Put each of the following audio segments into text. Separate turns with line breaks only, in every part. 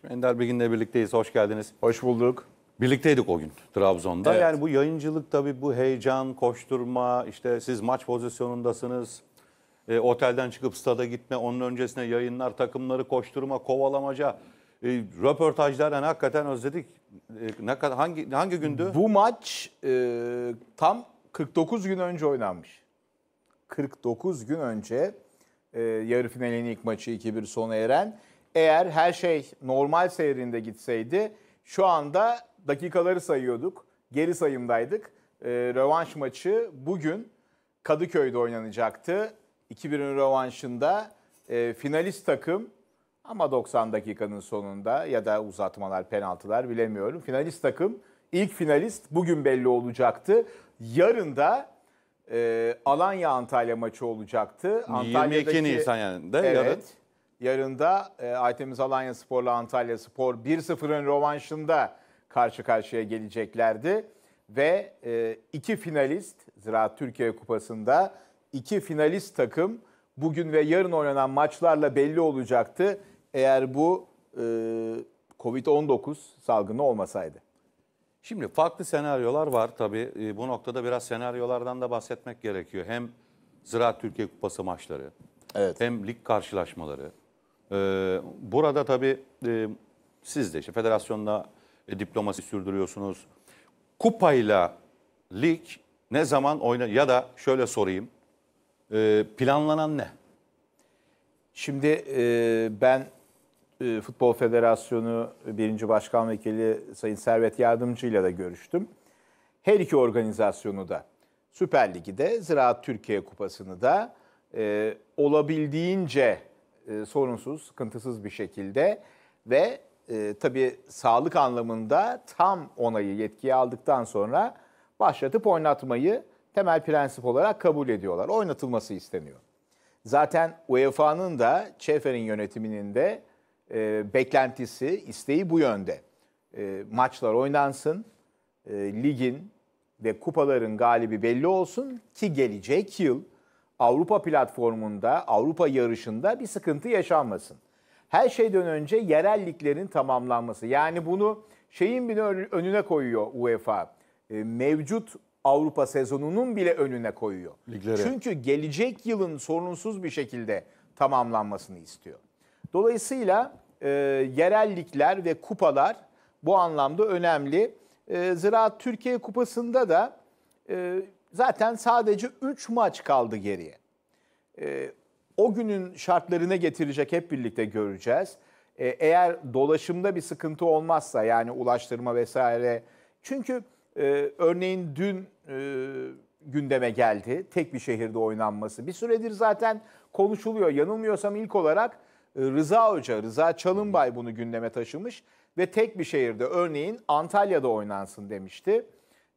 Şimdi Ender Bilgin'le birlikteyiz. Hoş geldiniz. Hoş bulduk. Birlikteydik o gün Trabzon'da. Evet. Yani bu yayıncılık tabii bu heyecan, koşturma, işte siz maç pozisyonundasınız. E, otelden çıkıp stada gitme, onun öncesine yayınlar, takımları koşturma, kovalamaca. E, röportajlar yani hakikaten özledik. E, ne kadar hangi hangi gündü? Bu maç e, tam 49 gün önce oynanmış. 49
gün önce e, yarı finalin ilk maçı 2-1 sona eren eğer her şey normal seyrinde gitseydi şu anda dakikaları sayıyorduk. Geri sayımdaydık. E, rövanş maçı bugün Kadıköy'de oynanacaktı. 2 rövanşında e, finalist takım ama 90 dakikanın sonunda ya da uzatmalar, penaltılar bilemiyorum. Finalist takım, ilk finalist bugün belli olacaktı. Yarın da e, Alanya-Antalya maçı olacaktı. 22 Nisan Nisan'da evet, yarın. Yarın da e, Aytemiz Alanya Spor'la Antalya Spor 1-0'ın rovanşında karşı karşıya geleceklerdi. Ve e, iki finalist Ziraat Türkiye Kupası'nda iki finalist takım bugün ve yarın oynanan maçlarla belli olacaktı. Eğer bu
e, Covid-19 salgını olmasaydı. Şimdi farklı senaryolar var tabii. E, bu noktada biraz senaryolardan da bahsetmek gerekiyor. Hem Ziraat Türkiye Kupası maçları, evet. hem lig karşılaşmaları, ee, burada tabii e, siz de işte federasyonla e, diplomasi sürdürüyorsunuz. Kupayla lig ne zaman oyna ya da şöyle sorayım. Ee, planlanan ne? Şimdi e, ben Futbol
Federasyonu birinci Başkan Vekili Sayın Servet Yardımcı ile de görüştüm. Her iki organizasyonu da Süper Ligi Ziraat Türkiye Kupası'nı da e, olabildiğince e, sorunsuz, sıkıntısız bir şekilde ve e, tabii sağlık anlamında tam onayı yetkiye aldıktan sonra başlatıp oynatmayı temel prensip olarak kabul ediyorlar. Oynatılması isteniyor. Zaten UEFA'nın da Çefer'in yönetiminin de e, beklentisi, isteği bu yönde. E, maçlar oynansın, e, ligin ve kupaların galibi belli olsun ki gelecek yıl Avrupa platformunda, Avrupa yarışında bir sıkıntı yaşanmasın. Her şeyden önce yerelliklerin tamamlanması. Yani bunu şeyin bile önüne koyuyor UEFA. E, mevcut Avrupa sezonunun bile önüne koyuyor. Ligleri. Çünkü gelecek yılın sorunsuz bir şekilde tamamlanmasını istiyor. Dolayısıyla e, yerel ve kupalar bu anlamda önemli. E, Ziraat Türkiye Kupası'nda da e, zaten sadece 3 maç kaldı geriye. E, o günün şartlarına getirecek hep birlikte göreceğiz. E, eğer dolaşımda bir sıkıntı olmazsa yani ulaştırma vesaire. Çünkü e, örneğin dün e, gündeme geldi tek bir şehirde oynanması. Bir süredir zaten konuşuluyor. Yanılmıyorsam ilk olarak e, Rıza Hoca, Rıza Çalınbay bunu gündeme taşımış ve tek bir şehirde örneğin Antalya'da oynansın demişti.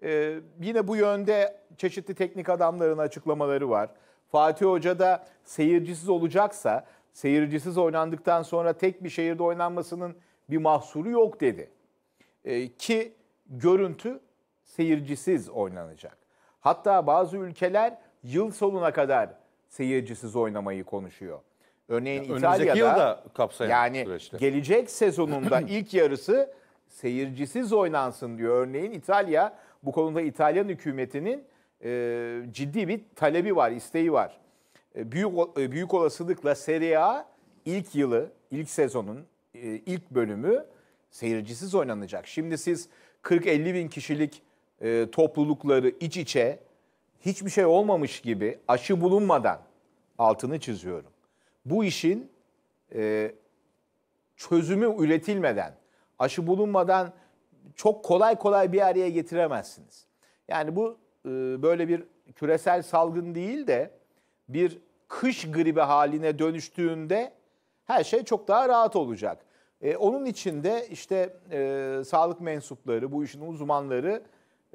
Ee, yine bu yönde çeşitli teknik adamların açıklamaları var. Fatih Hoca da seyircisiz olacaksa seyircisiz oynandıktan sonra tek bir şehirde oynanmasının bir mahsuru yok dedi. Ee, ki görüntü seyircisiz oynanacak. Hatta bazı ülkeler yıl sonuna kadar seyircisiz oynamayı konuşuyor. Örneğin ya İtalya'da yılda kapsayan yani süreçte. gelecek sezonunda ilk yarısı seyircisiz oynansın diyor. Örneğin İtalya bu konuda İtalyan hükümetinin e, ciddi bir talebi var, isteği var. E, büyük e, büyük olasılıkla Serie A ilk yılı, ilk sezonun e, ilk bölümü seyircisiz oynanacak. Şimdi siz 40-50 bin kişilik e, toplulukları iç içe hiçbir şey olmamış gibi aşı bulunmadan altını çiziyorum. Bu işin e, çözümü üretilmeden, aşı bulunmadan çok kolay kolay bir araya getiremezsiniz. Yani bu e, böyle bir küresel salgın değil de bir kış gribi haline dönüştüğünde her şey çok daha rahat olacak. E, onun için de işte e, sağlık mensupları, bu işin uzmanları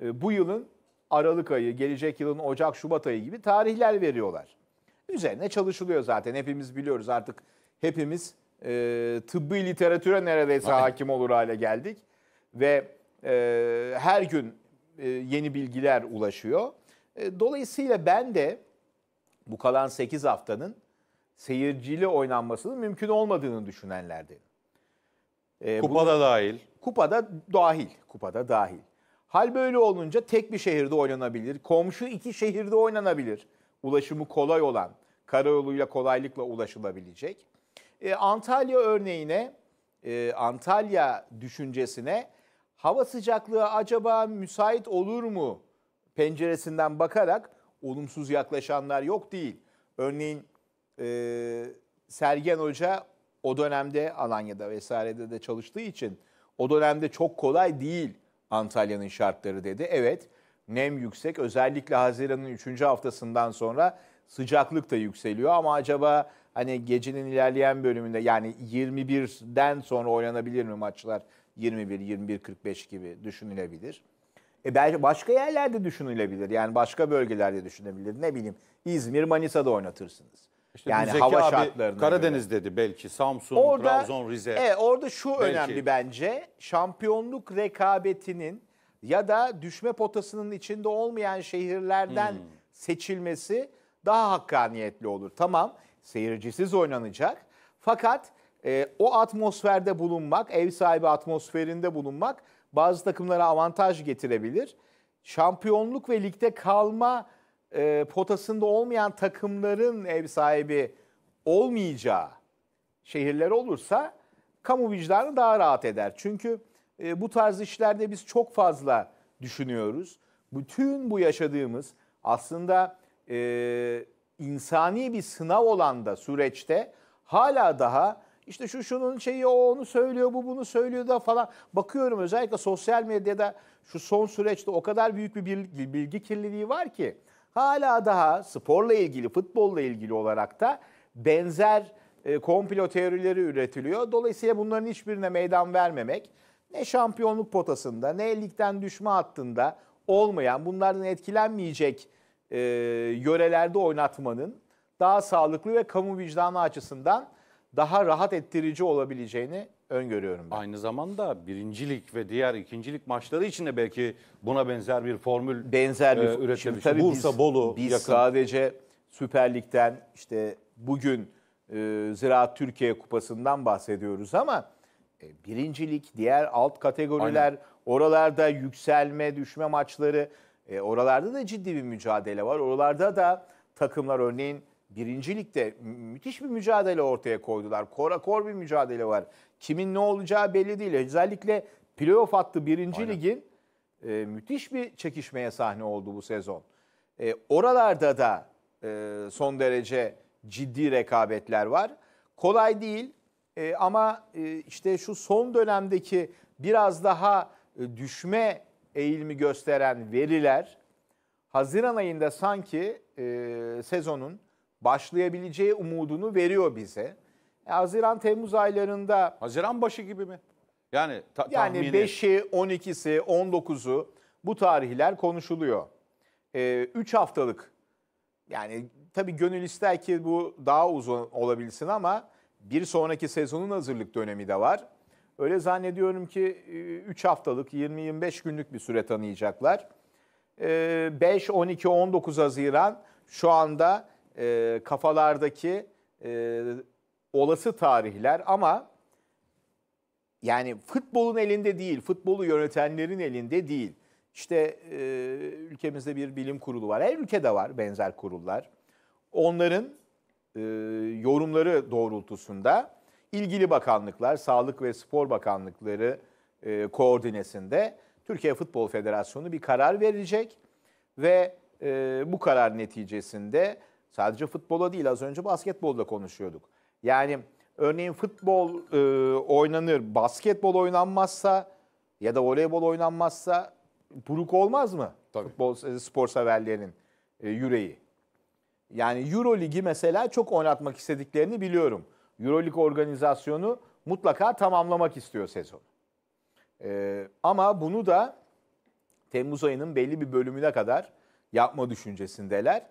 e, bu yılın Aralık ayı, gelecek yılın Ocak, Şubat ayı gibi tarihler veriyorlar. Üzerine çalışılıyor zaten. Hepimiz biliyoruz artık hepimiz e, tıbbi literatüre neredeyse hakim olur hale geldik ve e, her gün e, yeni bilgiler ulaşıyor. E, dolayısıyla ben de bu kalan 8 haftanın seyircili oynanmasının mümkün olmadığını düşünenlerdenim. E, kupada bunu, dahil. Kupada dahil, kupada dahil. Hal böyle olunca tek bir şehirde oynanabilir, komşu iki şehirde oynanabilir. Ulaşımı kolay olan, karayoluyla kolaylıkla ulaşılabilecek. E, Antalya örneğine, e, Antalya düşüncesine hava sıcaklığı acaba müsait olur mu penceresinden bakarak olumsuz yaklaşanlar yok değil. Örneğin e, Sergen Hoca o dönemde Alanya'da vesairede de çalıştığı için o dönemde çok kolay değil Antalya'nın şartları dedi. Evet nem yüksek özellikle Haziran'ın 3. haftasından sonra sıcaklık da yükseliyor ama acaba hani gecenin ilerleyen bölümünde yani 21'den sonra oynanabilir mi maçlar? 21, 21, 45 gibi düşünülebilir. E belki başka yerlerde düşünülebilir. Yani başka bölgelerde düşünebilir. Ne bileyim İzmir, Manisa'da oynatırsınız.
İşte yani Zeki hava şartlarına Karadeniz göre. dedi belki Samsun, orada, Trabzon, Rize. E,
orada şu belki. önemli bence. Şampiyonluk rekabetinin ya da düşme potasının içinde olmayan şehirlerden hmm. seçilmesi daha hakkaniyetli olur. Tamam seyircisiz oynanacak. Fakat e, o atmosferde bulunmak, ev sahibi atmosferinde bulunmak bazı takımlara avantaj getirebilir. Şampiyonluk ve ligde kalma e, potasında olmayan takımların ev sahibi olmayacağı şehirler olursa kamu vicdanı daha rahat eder. Çünkü e, bu tarz işlerde biz çok fazla düşünüyoruz. Bütün bu yaşadığımız aslında e, insani bir sınav olan da süreçte hala daha işte şu şunun şeyi o onu söylüyor bu bunu söylüyor da falan bakıyorum özellikle sosyal medyada şu son süreçte o kadar büyük bir bilgi, bilgi kirliliği var ki hala daha sporla ilgili futbolla ilgili olarak da benzer e, komplo teorileri üretiliyor. Dolayısıyla bunların hiçbirine meydan vermemek ne şampiyonluk potasında ne ligden düşme hattında olmayan bunlardan etkilenmeyecek e, yörelerde oynatmanın daha sağlıklı ve kamu vicdanı açısından daha rahat ettirici olabileceğini
öngörüyorum ben. Aynı zamanda birincilik ve diğer ikincilik maçları için de belki buna benzer bir formül benzer bir e, üretilmiş. Tabii Bursa biz, Bolu biz yakın. sadece Süper Lig'den
işte bugün e, Ziraat Türkiye Kupası'ndan bahsediyoruz ama e, birincilik, diğer alt kategoriler, Aynen. oralarda yükselme, düşme maçları e, oralarda da ciddi bir mücadele var. Oralarda da takımlar örneğin birincilikte müthiş bir mücadele ortaya koydular. Kora kor bir mücadele var. Kimin ne olacağı belli değil. Özellikle playoff hattı birinci Aynen. ligin e, müthiş bir çekişmeye sahne oldu bu sezon. E, oralarda da e, son derece ciddi rekabetler var. Kolay değil e, ama e, işte şu son dönemdeki biraz daha e, düşme eğilimi gösteren veriler Haziran ayında sanki e, sezonun başlayabileceği umudunu veriyor bize. E, Haziran Temmuz aylarında Haziran başı gibi
mi? Yani ta- yani tahmini. 5'i,
12'si, 19'u bu tarihler konuşuluyor. 3 e, üç haftalık yani tabii gönül ister ki bu daha uzun olabilsin ama bir sonraki sezonun hazırlık dönemi de var. Öyle zannediyorum ki 3 e, haftalık 20-25 günlük bir süre tanıyacaklar. 5, 12, 19 Haziran şu anda e, kafalardaki e, olası tarihler ama yani futbolun elinde değil, futbolu yönetenlerin elinde değil. İşte ülkemizde bir bilim kurulu var. Her ülkede var benzer kurullar. Onların yorumları doğrultusunda ilgili bakanlıklar, Sağlık ve Spor Bakanlıkları e, koordinesinde Türkiye Futbol Federasyonu bir karar verecek ve e, bu karar neticesinde sadece futbola değil az önce basketbolda konuşuyorduk. Yani örneğin futbol e, oynanır, basketbol oynanmazsa ya da voleybol oynanmazsa buruk olmaz mı? Tabii. Futbol e, spor severlerinin e, yüreği. Yani Euro Ligi mesela çok oynatmak istediklerini biliyorum. Euroleague organizasyonu mutlaka tamamlamak istiyor sezon. Ee, ama bunu da Temmuz ayının belli bir bölümüne kadar yapma düşüncesindeler.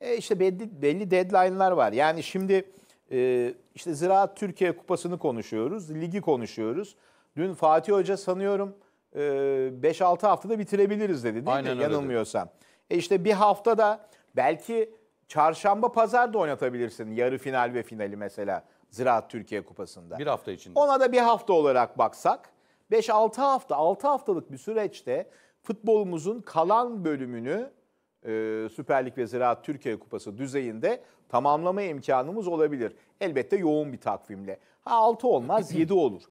E işte belli, belli deadline'lar var. Yani şimdi e, işte Ziraat Türkiye Kupası'nı konuşuyoruz, ligi konuşuyoruz. Dün Fatih Hoca sanıyorum e, 5-6 haftada bitirebiliriz dedi değil Aynen mi? Yanılmıyorsam. Dedi. E işte bir haftada belki Çarşamba pazar da oynatabilirsin yarı final ve finali mesela Ziraat Türkiye Kupası'nda.
Bir hafta içinde. Ona
da bir hafta olarak baksak 5-6 hafta 6 haftalık bir süreçte futbolumuzun kalan bölümünü e, Süper Lig ve Ziraat Türkiye Kupası düzeyinde tamamlama imkanımız olabilir. Elbette yoğun bir takvimle. Ha 6 olmaz 7 olur.